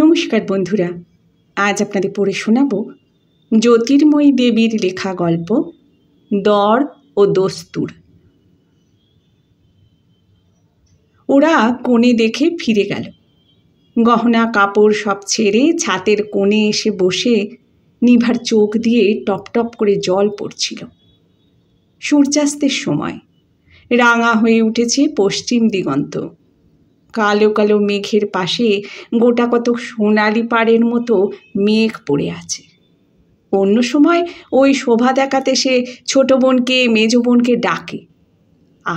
নমস্কার বন্ধুরা আজ আপনাদের পড়ে শোনাব জ্যোতির্ময়ী দেবীর লেখা গল্প দর ও দস্তুর ওরা কোণে দেখে ফিরে গেল গহনা কাপড় সব ছেড়ে ছাতের কোণে এসে বসে নিভার চোখ দিয়ে টপটপ করে জল পড়ছিল সূর্যাস্তের সময় রাঙা হয়ে উঠেছে পশ্চিম দিগন্ত কালো কালো মেঘের পাশে গোটা কত সোনালি পাড়ের মতো মেঘ পড়ে আছে অন্য সময় ওই শোভা দেখাতে সে ছোট বোনকে মেজ বোনকে ডাকে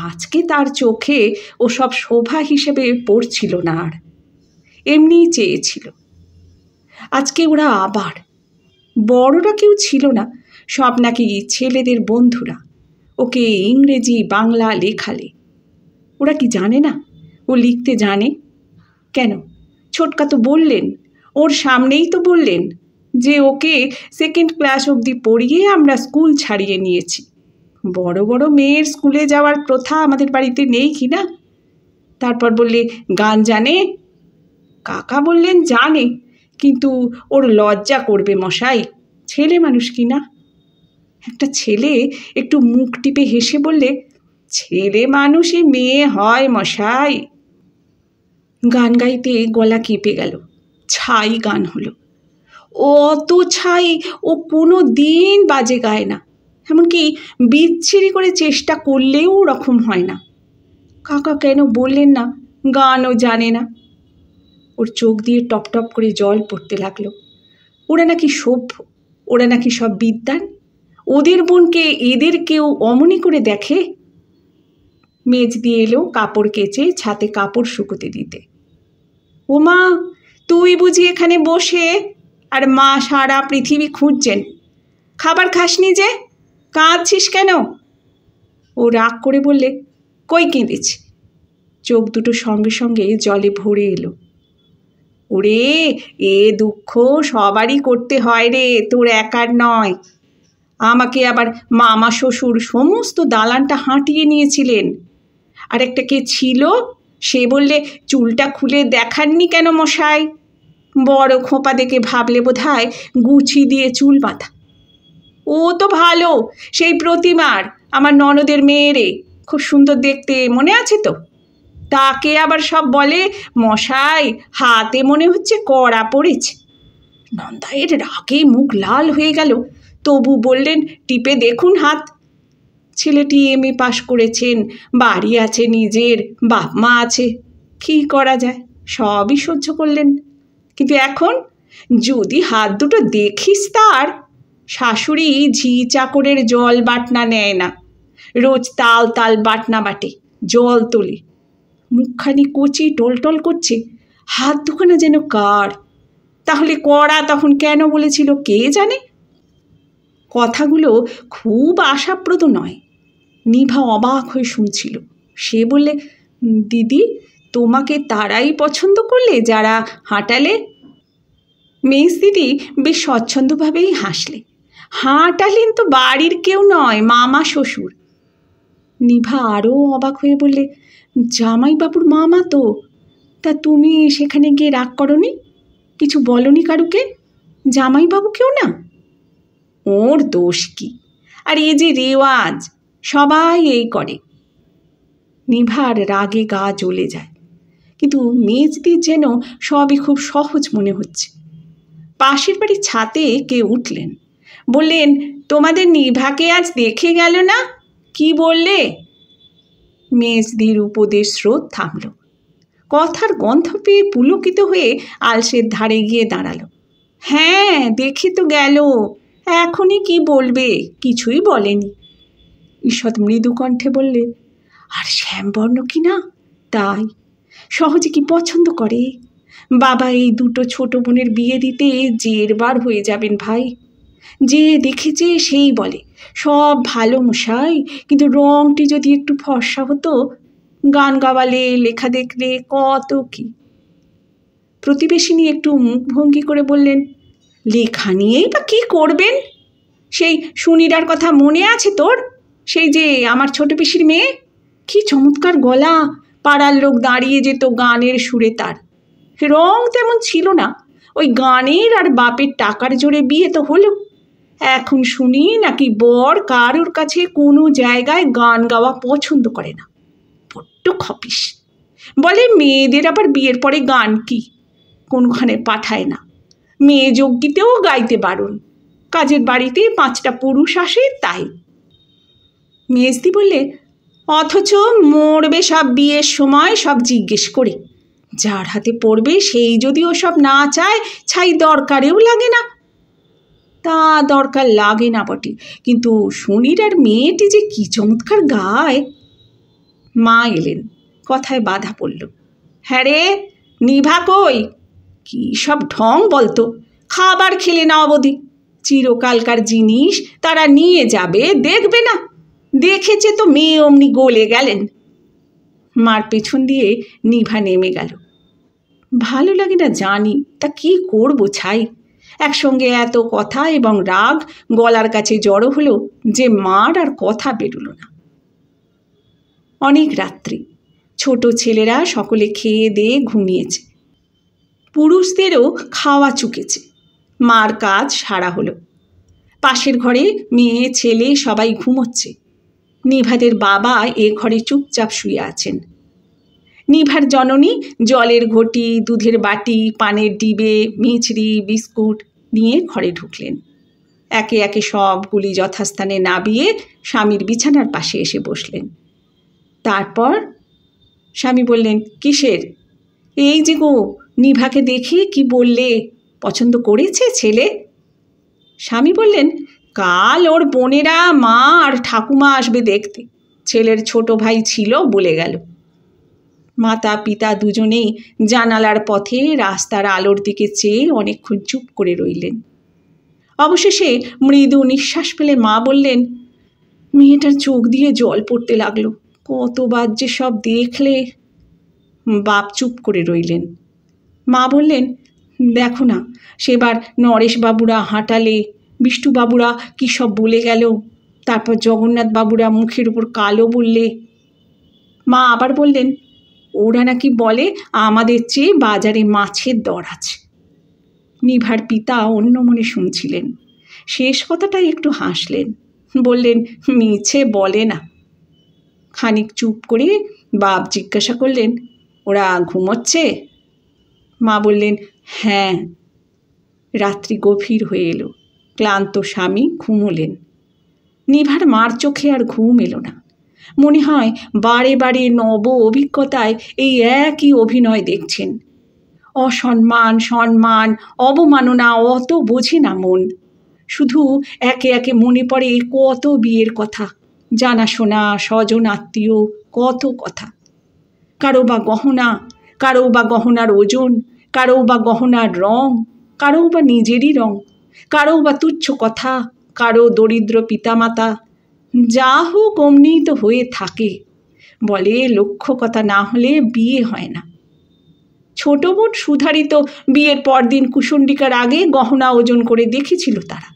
আজকে তার চোখে ও সব শোভা হিসেবে পড়ছিল না আর এমনিই চেয়েছিল আজকে ওরা আবার বড়রা কেউ ছিল না সব নাকি ছেলেদের বন্ধুরা ওকে ইংরেজি বাংলা লেখালে ওরা কি জানে না ও লিখতে জানে কেন ছোটকা তো বললেন ওর সামনেই তো বললেন যে ওকে সেকেন্ড ক্লাস অবধি পড়িয়ে আমরা স্কুল ছাড়িয়ে নিয়েছি বড় বড় মেয়ের স্কুলে যাওয়ার প্রথা আমাদের বাড়িতে নেই কি না তারপর বললে গান জানে কাকা বললেন জানে কিন্তু ওর লজ্জা করবে মশাই ছেলে মানুষ কি না একটা ছেলে একটু মুখ টিপে হেসে বললে ছেলে মানুষই মেয়ে হয় মশাই গান গাইতে গলা কেঁপে গেল ছাই গান হলো অত ছাই ও কোনো দিন বাজে গায় না এমনকি বিচ্ছিরি করে চেষ্টা করলেও ওরকম হয় না কাকা কেন বললেন না গানও জানে না ওর চোখ দিয়ে টপ টপ করে জল পড়তে লাগলো ওরা নাকি সভ্য ওরা নাকি সব বিদ্যান ওদের বোনকে এদের কেউ অমনি করে দেখে মেজ দিয়ে এলো কাপড় কেচে ছাতে কাপড় শুকোতে দিতে ওমা তুই বুঝি এখানে বসে আর মা সারা পৃথিবী খুঁজছেন খাবার খাসনি যে কাঁদছিস কেন ও রাগ করে বললে কই কেঁদেছি চোখ দুটো সঙ্গে সঙ্গে জলে ভরে এলো ওরে এ দুঃখ সবারই করতে হয় রে তোর একার নয় আমাকে আবার মামা শ্বশুর সমস্ত দালানটা হাঁটিয়ে নিয়েছিলেন আর একটা কে ছিল সে বললে চুলটা খুলে দেখাননি কেন মশাই বড় খোঁপা দেখে ভাবলে বোধ হয় গুছি দিয়ে চুল বাঁধা ও তো ভালো সেই প্রতিমার আমার ননদের মেয়েরে খুব সুন্দর দেখতে মনে আছে তো তাকে আবার সব বলে মশাই হাতে মনে হচ্ছে কড়া পড়েছে নন্দায়ের রাগে মুখ লাল হয়ে গেল তবু বললেন টিপে দেখুন হাত ছেলেটি এম এ পাশ করেছেন বাড়ি আছে নিজের বাপ মা আছে কি করা যায় সবই সহ্য করলেন কিন্তু এখন যদি হাত দুটো দেখিস তার শাশুড়ি ঝি চাকরের জল বাটনা নেয় না রোজ তাল তাল বাটনা বাটে জল তোলে মুখখানি কচি টলটল করছে হাত দুখানা যেন কার তাহলে কড়া তখন কেন বলেছিল কে জানে কথাগুলো খুব আশাপ্রদ নয় নিভা অবাক হয়ে শুনছিল সে বললে দিদি তোমাকে তারাই পছন্দ করলে যারা হাঁটালে মেজ দিদি বেশ স্বচ্ছন্দভাবেই হাসলে হাঁটালেন তো বাড়ির কেউ নয় মামা শ্বশুর নিভা আরও অবাক হয়ে বললে জামাইবাবুর মামা তো তা তুমি সেখানে গিয়ে রাগ করনি কিছু বলনি কারুকে জামাইবাবু কেউ না ওর দোষ কি আর এই যে রেওয়াজ সবাই এই করে নিভার রাগে গা জ্বলে যায় কিন্তু মেজদি যেন সবই খুব সহজ মনে হচ্ছে পাশের বাড়ির ছাতে কে উঠলেন বললেন তোমাদের নিভাকে আজ দেখে গেল না কি বললে মেজদির উপদেশ স্রোত থামল কথার গন্ধ পেয়ে পুলকিত হয়ে আলসের ধারে গিয়ে দাঁড়ালো হ্যাঁ দেখে তো গেল এখনই কি বলবে কিছুই বলেনি ঈষৎ মৃদু কণ্ঠে বললে আর শ্যামবর্ণ কি না তাই সহজে কি পছন্দ করে বাবা এই দুটো ছোট বোনের বিয়ে দিতে জেরবার হয়ে যাবেন ভাই যে দেখেছে সেই বলে সব ভালো মশাই কিন্তু রংটি যদি একটু ফর্সা হতো গান গাওয়ালে লেখা দেখলে কত কি প্রতিবেশিনী একটু মুখভঙ্গি করে বললেন লেখা নিয়েই বা কী করবেন সেই সুনিরার কথা মনে আছে তোর সেই যে আমার ছোট পিসির মেয়ে কি চমৎকার গলা পাড়ার লোক দাঁড়িয়ে যেত গানের সুরে তার রং তেমন ছিল না ওই গানের আর বাপের টাকার জোরে বিয়ে তো হলো এখন শুনি নাকি বর কারোর কাছে কোনো জায়গায় গান গাওয়া পছন্দ করে না বড্ড খপিস বলে মেয়েদের আবার বিয়ের পরে গান কি কোনখানে পাঠায় না মেয়ে যজ্ঞিতেও গাইতে বারণ কাজের বাড়িতে পাঁচটা পুরুষ আসে তাই মেজদি বললে অথচ মরবে সব বিয়ের সময় সব জিজ্ঞেস করে যার হাতে পড়বে সেই যদি সব না চায় ছাই দরকারেও লাগে না তা দরকার লাগে না বটে কিন্তু সুনির আর মেয়েটি যে কি চমৎকার গায় মা এলেন কথায় বাধা পড়ল হ্যাঁ রে নিভা কই কী সব ঢং বলতো খাবার খেলে না অবধি চিরকালকার জিনিস তারা নিয়ে যাবে দেখবে না দেখেছে তো মেয়ে অমনি গলে গেলেন মার পেছন দিয়ে নিভা নেমে গেল ভালো লাগে না জানি তা কি করবো ছাই একসঙ্গে এত কথা এবং রাগ গলার কাছে জড়ো হলো যে মার আর কথা বেরুল না অনেক রাত্রি ছোট ছেলেরা সকলে খেয়ে দিয়ে ঘুমিয়েছে পুরুষদেরও খাওয়া চুকেছে মার কাজ সারা হলো পাশের ঘরে মেয়ে ছেলে সবাই ঘুমোচ্ছে নিভাদের বাবা এ ঘরে চুপচাপ শুয়ে আছেন নিভার জননী জলের ঘটি দুধের বাটি পানের ডিবে মিছড়ি বিস্কুট নিয়ে ঘরে ঢুকলেন একে একে সবগুলি যথাস্থানে নাবিয়ে স্বামীর বিছানার পাশে এসে বসলেন তারপর স্বামী বললেন কিসের এই যে গো নিভাকে দেখে কি বললে পছন্দ করেছে ছেলে স্বামী বললেন কাল ওর বোনেরা মা আর ঠাকুমা আসবে দেখতে ছেলের ছোট ভাই ছিল বলে গেল মাতা পিতা দুজনেই জানালার পথে রাস্তার আলোর দিকে চেয়ে অনেকক্ষণ চুপ করে রইলেন অবশেষে মৃদু নিঃশ্বাস ফেলে মা বললেন মেয়েটার চোখ দিয়ে জল পড়তে লাগলো কতবার যে সব দেখলে বাপ চুপ করে রইলেন মা বললেন দেখো না সেবার নরেশবাবুরা হাঁটালে বিষ্ণুবাবুরা কী সব বলে গেল তারপর জগন্নাথ বাবুরা মুখের উপর কালো বললে মা আবার বললেন ওরা নাকি বলে আমাদের চেয়ে বাজারে মাছের দর আছে নিভার পিতা অন্য মনে শুনছিলেন শেষ কথাটাই একটু হাসলেন বললেন মিছে বলে না খানিক চুপ করে বাপ জিজ্ঞাসা করলেন ওরা ঘুমোচ্ছে মা বললেন হ্যাঁ রাত্রি গভীর হয়ে এলো ক্লান্ত স্বামী ঘুমোলেন নিভার মার চোখে আর ঘুম এলো না মনে হয় বারে বারে নব অভিজ্ঞতায় এই একই অভিনয় দেখছেন অসম্মান সম্মান অবমাননা অত বোঝে না মন শুধু একে একে মনে পড়ে কত বিয়ের কথা জানাশোনা স্বজন আত্মীয় কত কথা কারো বা গহনা কারো বা গহনার ওজন কারো বা গহনার রং কারো বা নিজেরই রং কারো বা তুচ্ছ কথা কারো দরিদ্র পিতামাতা যা হোক অমনি তো হয়ে থাকে বলে লক্ষ্য কথা না হলে বিয়ে হয় না ছোট বোন সুধারিত বিয়ের পরদিন কুসুন্ডিকার আগে গহনা ওজন করে দেখেছিল তারা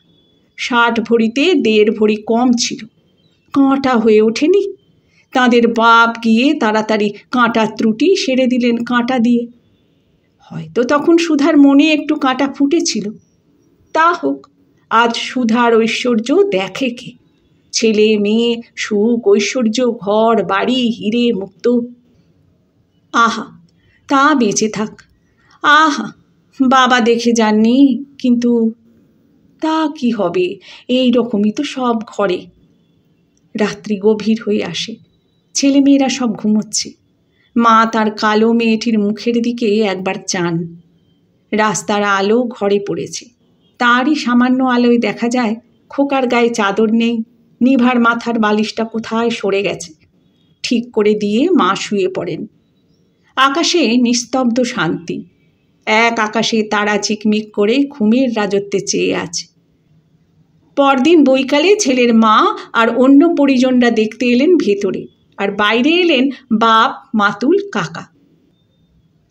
ষাট ভরিতে দেড় ভরি কম ছিল কাঁটা হয়ে ওঠেনি তাদের বাপ গিয়ে তাড়াতাড়ি কাঁটার ত্রুটি সেরে দিলেন কাঁটা দিয়ে হয়তো তখন সুধার মনে একটু কাঁটা ফুটেছিল তা হোক আজ সুধার ঐশ্বর্য দেখে কে ছেলে মেয়ে সুখ ঐশ্বর্য ঘর বাড়ি হিরে মুক্ত আহা তা বেঁচে থাক আহা বাবা দেখে যাননি কিন্তু তা কি হবে এই রকমই তো সব ঘরে রাত্রি গভীর হয়ে আসে ছেলেমেয়েরা সব ঘুমোচ্ছে মা তার কালো মেয়েটির মুখের দিকে একবার চান রাস্তার আলো ঘরে পড়েছে তারই সামান্য আলোয় দেখা যায় খোকার গায়ে চাদর নেই নিভার মাথার বালিশটা কোথায় সরে গেছে ঠিক করে দিয়ে মা শুয়ে পড়েন আকাশে নিস্তব্ধ শান্তি এক আকাশে তারা চিকমিক করে ঘুমের রাজত্বে চেয়ে আছে পরদিন বৈকালে ছেলের মা আর অন্য পরিজনরা দেখতে এলেন ভেতরে আর বাইরে এলেন বাপ মাতুল কাকা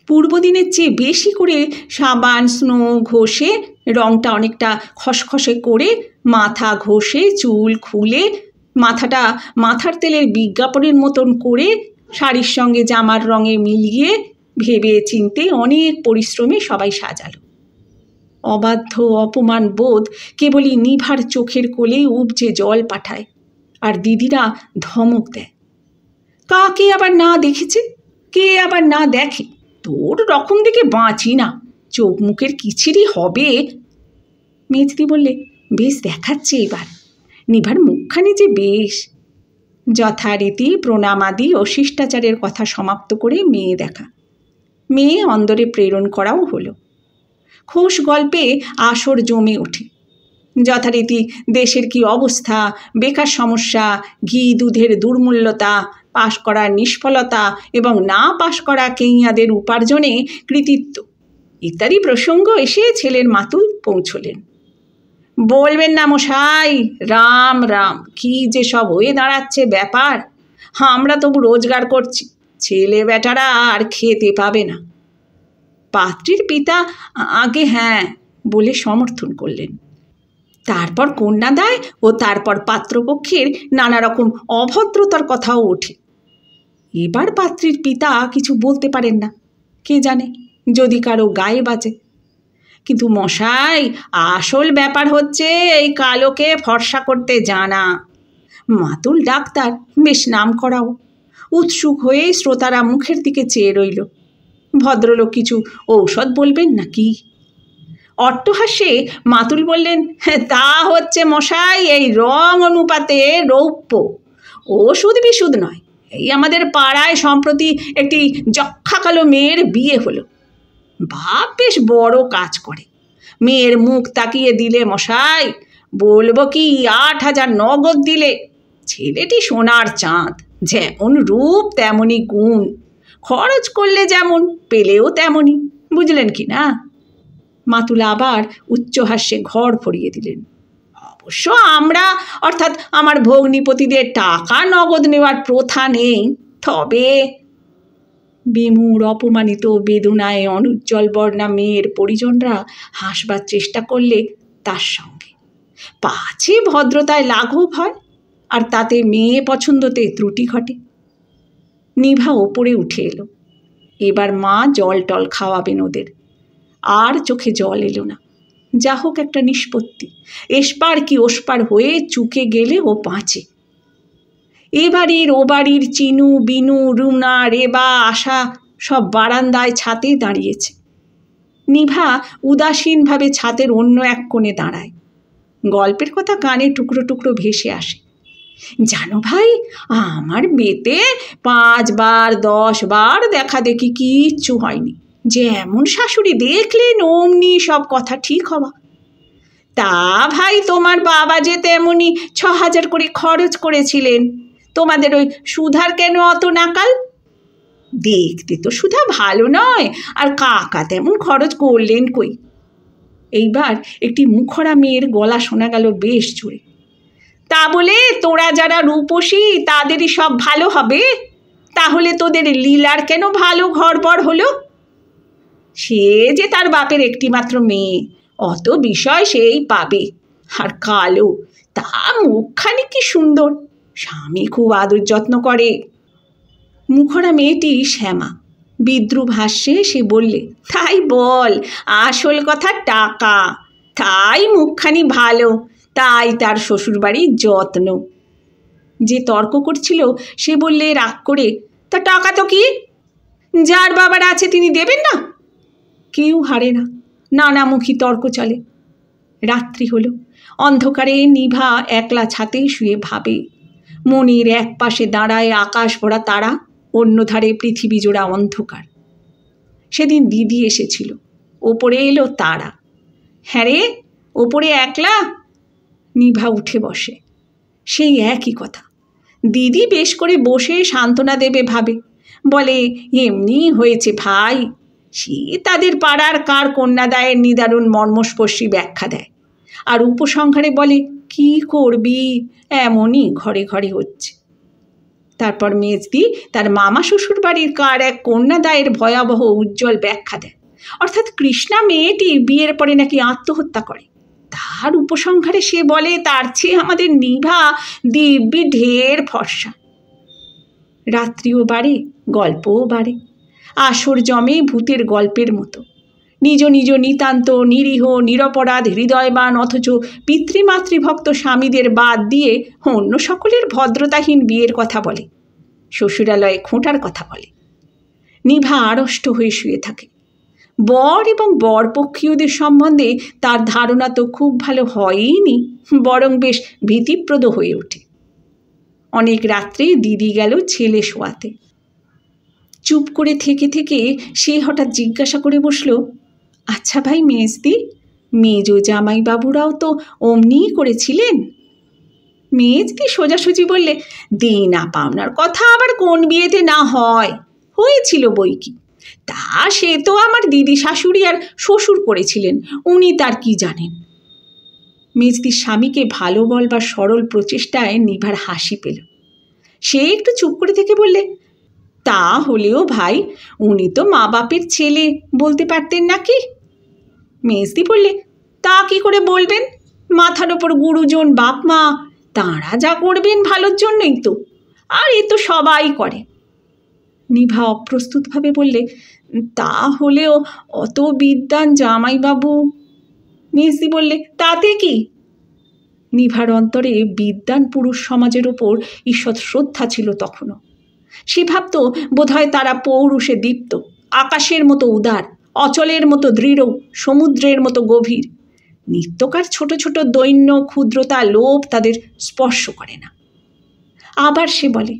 পূর্বদিনের চেয়ে বেশি করে সাবান স্নো ঘষে রঙটা অনেকটা খসখসে করে মাথা ঘষে চুল খুলে মাথাটা মাথার তেলের বিজ্ঞাপনের মতন করে শাড়ির সঙ্গে জামার রঙে মিলিয়ে ভেবে চিনতে অনেক পরিশ্রমে সবাই সাজালো অবাধ্য অপমান বোধ কেবলই নিভার চোখের কোলে উপজে জল পাঠায় আর দিদিরা ধমক দেয় কাকে আবার না দেখেছে কে আবার না দেখে তোর রকম দেখে বাঁচি না চোখ মুখের কিচিরি হবে মেজদি বললে বেশ দেখাচ্ছে এবার নিভার মুখখানি যে বেশ যথারীতি প্রণামাদি ও শিষ্টাচারের কথা সমাপ্ত করে মেয়ে দেখা মেয়ে অন্দরে প্রেরণ করাও হলো খোশ গল্পে আসর জমে ওঠে যথারীতি দেশের কি অবস্থা বেকার সমস্যা ঘি দুধের দুর্মূল্যতা পাশ করার নিষ্ফলতা এবং না পাশ করা কেইয়াদের উপার্জনে কৃতিত্ব ইত্যাদি প্রসঙ্গ এসে ছেলের মাতুল পৌঁছলেন বলবেন না মশাই রাম রাম কি যে সব হয়ে দাঁড়াচ্ছে ব্যাপার আমরা তবু রোজগার করছি ছেলে বেটারা আর খেতে পাবে না পাত্রীর পিতা আগে হ্যাঁ বলে সমর্থন করলেন তারপর কন্যাদায় ও তারপর পাত্রপক্ষের নানা রকম অভদ্রতার কথাও ওঠে এবার পাত্রীর পিতা কিছু বলতে পারেন না কে জানে যদি কারো গায়ে বাজে কিন্তু মশাই আসল ব্যাপার হচ্ছে এই কালোকে ফর্সা করতে জানা মাতুল ডাক্তার বেশ নাম করাও উৎসুক হয়ে শ্রোতারা মুখের দিকে চেয়ে রইল ভদ্রলোক কিছু ঔষধ বলবেন নাকি অট্টহাসে মাতুল বললেন তা হচ্ছে মশাই এই রং অনুপাতে রৌপ্য ওষুধ বিশুধ নয় আমাদের পাড়ায় সম্প্রতি একটি যক্ষাকালো মেয়ের বিয়ে হলো ভাব বেশ বড় কাজ করে মেয়ের মুখ তাকিয়ে দিলে মশাই বলবো কি আট হাজার নগদ দিলে ছেলেটি সোনার চাঁদ যেমন রূপ তেমনই গুণ খরচ করলে যেমন পেলেও তেমনই বুঝলেন কি না মাতুলা আবার উচ্চহাস্যে ঘর ভরিয়ে দিলেন অবশ্য আমরা অর্থাৎ আমার ভগ্নিপতিদের টাকা নগদ নেওয়ার প্রথা নেই তবে বিমুর অপমানিত বেদনায় অনুজ্জ্বল বর্ণা মেয়ের পরিজনরা হাসবার চেষ্টা করলে তার সঙ্গে পাছে ভদ্রতায় লাঘব হয় আর তাতে মেয়ে পছন্দতে ত্রুটি ঘটে নিভা ওপরে উঠে এলো এবার মা জল টল খাওয়াবেন ওদের আর চোখে জল এলো না যা হোক একটা নিষ্পত্তি এসপার কি ওসপার হয়ে চুকে গেলে ও বাঁচে এ বাড়ির ও বাড়ির চিনু বিনু রুনা রেবা আশা সব বারান্দায় ছাতে দাঁড়িয়েছে নিভা উদাসীনভাবে ছাতের অন্য এক কোণে দাঁড়ায় গল্পের কথা কানে টুকরো টুকরো ভেসে আসে জানো ভাই আমার মেতে পাঁচবার দশবার দেখা দেখি কিচ্ছু হয়নি যে এমন শাশুড়ি দেখলেন অমনি সব কথা ঠিক হওয়া তা ভাই তোমার বাবা যে তেমনি ছ হাজার করে খরচ করেছিলেন তোমাদের ওই সুধার কেন অত নাকাল দেখতে তো সুধা ভালো নয় আর কাকা তেমন খরচ করলেন কই এইবার একটি মুখরা মেয়ের গলা শোনা গেল বেশ জোরে তা বলে তোরা যারা রূপসী তাদেরই সব ভালো হবে তাহলে তোদের লীলার কেন ভালো ঘরবর হলো সে যে তার বাপের একটিমাত্র মেয়ে অত বিষয় সেই পাবে আর কালো তা মুখখানি কি সুন্দর স্বামী খুব আদর যত্ন করে মুখরা মেয়েটি শ্যামা বিদ্রুপ ভাষ্যে সে বললে তাই বল আসল কথা টাকা তাই মুখখানি ভালো তাই তার শ্বশুরবাড়ির যত্ন যে তর্ক করছিল সে বললে রাগ করে তা টাকা তো কি যার বাবার আছে তিনি দেবেন না কেউ হারে না নানামুখী তর্ক চলে রাত্রি হলো অন্ধকারে নিভা একলা ছাতে শুয়ে ভাবে মনির এক পাশে দাঁড়ায় আকাশ ভরা তারা অন্য ধারে পৃথিবী জোড়া অন্ধকার সেদিন দিদি এসেছিল ওপরে এলো তারা হ্যাঁ রে ওপরে একলা নিভা উঠে বসে সেই একই কথা দিদি বেশ করে বসে সান্ত্বনা দেবে ভাবে বলে এমনি হয়েছে ভাই সে তাদের পাড়ার কার কন্যাদায়ের নিদারুণ মর্মস্পর্শী ব্যাখ্যা দেয় আর উপসংহারে বলে কি করবি এমনই ঘরে ঘরে হচ্ছে তারপর মেজদি তার মামা শ্বশুর বাড়ির কার এক কন্যাদায়ের ভয়াবহ উজ্জ্বল ব্যাখ্যা দেয় অর্থাৎ কৃষ্ণা মেয়েটি বিয়ের পরে নাকি আত্মহত্যা করে তার উপসংহারে সে বলে তার চেয়ে আমাদের নিভা দিব্যি ঢের ফর্সা রাত্রিও বাড়ে গল্পও বাড়ে আসর জমে ভূতের গল্পের মতো নিজ নিজ নিতান্ত নিরীহ নিরপরাধ হৃদয়বান অথচ পিতৃমাতৃভক্ত স্বামীদের বাদ দিয়ে অন্য সকলের ভদ্রতাহীন বিয়ের কথা বলে শ্বশুরালয়ে খোঁটার কথা বলে নিভা আড়ষ্ট হয়ে শুয়ে থাকে বর এবং বরপক্ষীয়দের সম্বন্ধে তার ধারণা তো খুব ভালো হয়ইনি বরং বেশ ভীতিপ্রদ হয়ে ওঠে অনেক রাত্রে দিদি গেল ছেলে শোয়াতে চুপ করে থেকে থেকে সে হঠাৎ জিজ্ঞাসা করে বসল আচ্ছা ভাই মেজদি মেজ ও জামাইবাবুরাও তো অমনিই করেছিলেন মেজদি সোজাসুজি বললে দে না পাওনার কথা আবার কোন বিয়েতে না হয় হয়েছিল বই কি তা সে তো আমার দিদি শাশুড়ি আর শ্বশুর করেছিলেন উনি তার কি জানেন মেজদির স্বামীকে ভালো বলবার সরল প্রচেষ্টায় নিভার হাসি পেল সে একটু চুপ করে থেকে বললে তা হলেও ভাই উনি তো মা বাপের ছেলে বলতে পারতেন নাকি মেজদি বললে তা কি করে বলবেন মাথার ওপর গুরুজন বাপ মা তাঁরা যা করবেন ভালোর জন্যই তো আর এ তো সবাই করে নিভা অপ্রস্তুতভাবে বললে তা হলেও অত বিদ্যান জামাইবাবু মেজদি বললে তাতে কি নিভার অন্তরে বিদ্যান পুরুষ সমাজের ওপর ঈশ্বর শ্রদ্ধা ছিল তখনও সে ভাবত বোধহয় তারা পৌরুষে দীপ্ত আকাশের মতো উদার অচলের মতো দৃঢ় সমুদ্রের মতো গভীর নিত্যকার ছোট ছোট দৈন্য ক্ষুদ্রতা লোভ তাদের স্পর্শ করে না আবার সে বলে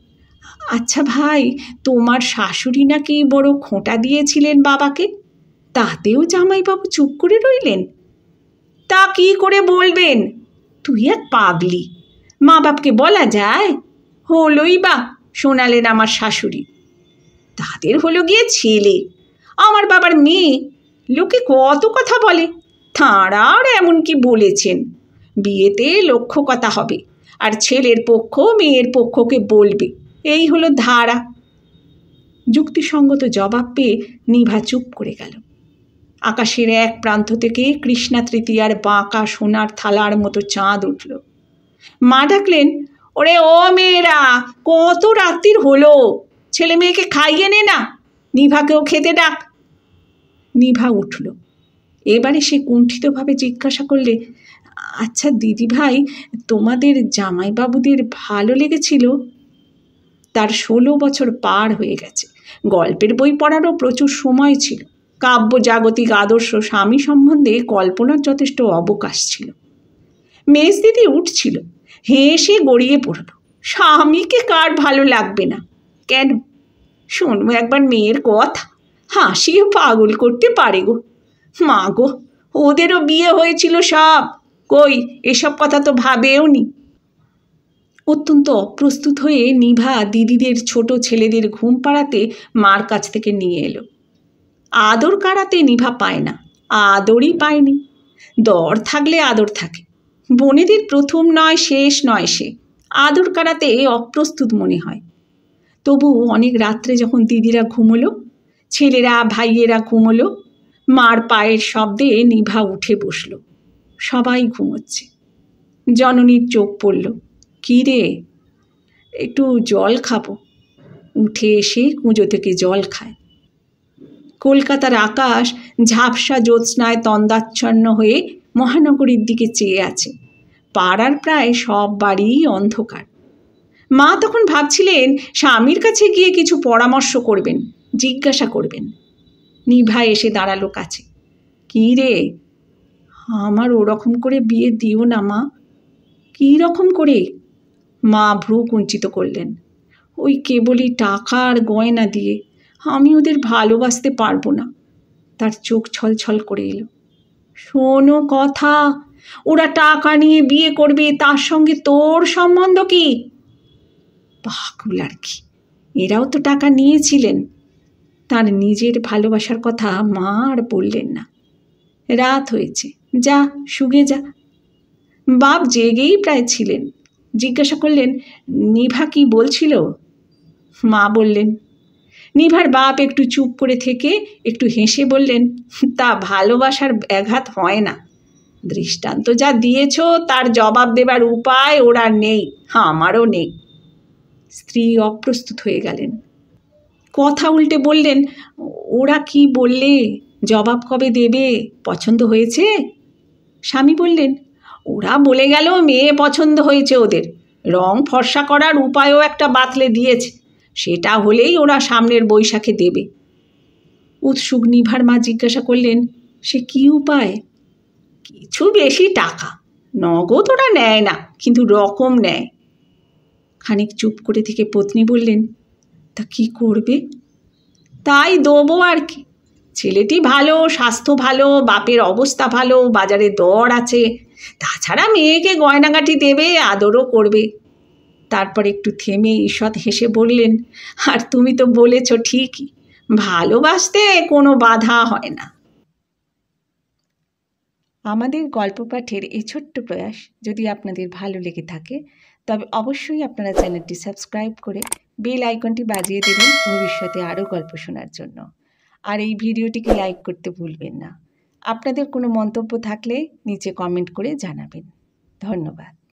আচ্ছা ভাই তোমার শাশুড়ি নাকি বড় খোঁটা দিয়েছিলেন বাবাকে তাতেও জামাইবাবু চুপ করে রইলেন তা কি করে বলবেন তুই এক পাগলি মা বাপকে বলা যায় হলই বা শোনালেন আমার শাশুড়ি তাদের হলো গিয়ে ছেলে আমার বাবার মেয়ে লোকে কত কথা বলে তাঁরা আর এমনকি বলেছেন বিয়েতে লক্ষ্য কথা হবে আর ছেলের পক্ষ মেয়ের পক্ষকে বলবে এই হলো ধারা যুক্তিসঙ্গত জবাব পেয়ে নিভা চুপ করে গেল আকাশের এক প্রান্ত থেকে কৃষ্ণা তৃতীয়ার বাঁকা সোনার থালার মতো চাঁদ উঠল মা ডাকলেন ওরে ও মেয়েরা কত রাত্রির হলো ছেলে মেয়েকে খাইয়ে নে না নিভাকেও খেতে ডাক নিভা উঠল এবারে সে কুণ্ঠিতভাবে জিজ্ঞাসা করলে আচ্ছা দিদিভাই তোমাদের জামাইবাবুদের ভালো লেগেছিল তার ষোলো বছর পার হয়ে গেছে গল্পের বই পড়ারও প্রচুর সময় ছিল কাব্য জাগতিক আদর্শ স্বামী সম্বন্ধে কল্পনার যথেষ্ট অবকাশ ছিল দিদি উঠছিল হেসে গড়িয়ে পড়ল স্বামীকে কার ভালো লাগবে না কেন শোনো একবার মেয়ের কথা হাসিও পাগল করতে পারে গো মা গো ওদেরও বিয়ে হয়েছিল সব কই এসব কথা তো ভাবেও নি অত্যন্ত অপ্রস্তুত হয়ে নিভা দিদিদের ছোট ছেলেদের ঘুম পাড়াতে মার কাছ থেকে নিয়ে এলো আদর কাড়াতে নিভা পায় না আদরই পায়নি দর থাকলে আদর থাকে বনেদের প্রথম নয় শেষ নয় সে আদর কাড়াতে অপ্রস্তুত মনে হয় তবু অনেক রাত্রে যখন দিদিরা ঘুমলো ছেলেরা ভাইয়েরা ঘুমলো মার পায়ের শব্দে নিভা উঠে বসল সবাই ঘুমোচ্ছে জননীর চোখ পড়ল কী রে একটু জল খাবো উঠে এসে কুঁজো থেকে জল খায় কলকাতার আকাশ ঝাপসা জ্যোৎস্নায় তন্দাচ্ছন্ন হয়ে মহানগরীর দিকে চেয়ে আছে পাড়ার প্রায় সব বাড়িই অন্ধকার মা তখন ভাবছিলেন স্বামীর কাছে গিয়ে কিছু পরামর্শ করবেন জিজ্ঞাসা করবেন নিভা এসে দাঁড়ালো কাছে কী রে আমার ওরকম করে বিয়ে দিও না মা কী রকম করে মা ভ্রু কুঞ্চিত করলেন ওই কেবলই টাকা আর গয়না দিয়ে আমি ওদের ভালোবাসতে পারবো না তার চোখ ছলছল করে এলো শোনো কথা ওরা টাকা নিয়ে বিয়ে করবে তার সঙ্গে তোর সম্বন্ধ কি পাকুল আর কি এরাও তো টাকা নিয়েছিলেন তার নিজের ভালোবাসার কথা মা আর বললেন না রাত হয়েছে যা সুগে যা বাপ জেগেই প্রায় ছিলেন জিজ্ঞাসা করলেন নিভা কি বলছিল মা বললেন নিভার বাপ একটু চুপ করে থেকে একটু হেসে বললেন তা ভালোবাসার ব্যাঘাত হয় না দৃষ্টান্ত যা দিয়েছ তার জবাব দেবার উপায় ওরা নেই হ্যাঁ আমারও নেই স্ত্রী অপ্রস্তুত হয়ে গেলেন কথা উল্টে বললেন ওরা কি বললে জবাব কবে দেবে পছন্দ হয়েছে স্বামী বললেন ওরা বলে গেল মেয়ে পছন্দ হয়েছে ওদের রং ফর্সা করার উপায়ও একটা বাতলে দিয়েছে সেটা হলেই ওরা সামনের বৈশাখে দেবে উৎসুক নিভার মা জিজ্ঞাসা করলেন সে কি উপায় কিছু বেশি টাকা নগদ ওরা নেয় না কিন্তু রকম নেয় খানিক চুপ করে থেকে পত্নী বললেন তা কি করবে তাই দেবো আর কি ছেলেটি ভালো স্বাস্থ্য ভালো বাপের অবস্থা ভালো বাজারে দর আছে তাছাড়া মেয়েকে গয়নাগাটি দেবে আদরও করবে তারপর একটু থেমে ঈষৎ হেসে বললেন আর তুমি তো বলেছ ঠিকই ভালোবাসতে কোনো বাধা হয় না আমাদের গল্প পাঠের এই ছোট্ট প্রয়াস যদি আপনাদের ভালো লেগে থাকে তবে অবশ্যই আপনারা চ্যানেলটি সাবস্ক্রাইব করে বেল আইকনটি বাজিয়ে দেবেন ভবিষ্যতে আরও গল্প শোনার জন্য আর এই ভিডিওটিকে লাইক করতে ভুলবেন না আপনাদের কোনো মন্তব্য থাকলে নিচে কমেন্ট করে জানাবেন ধন্যবাদ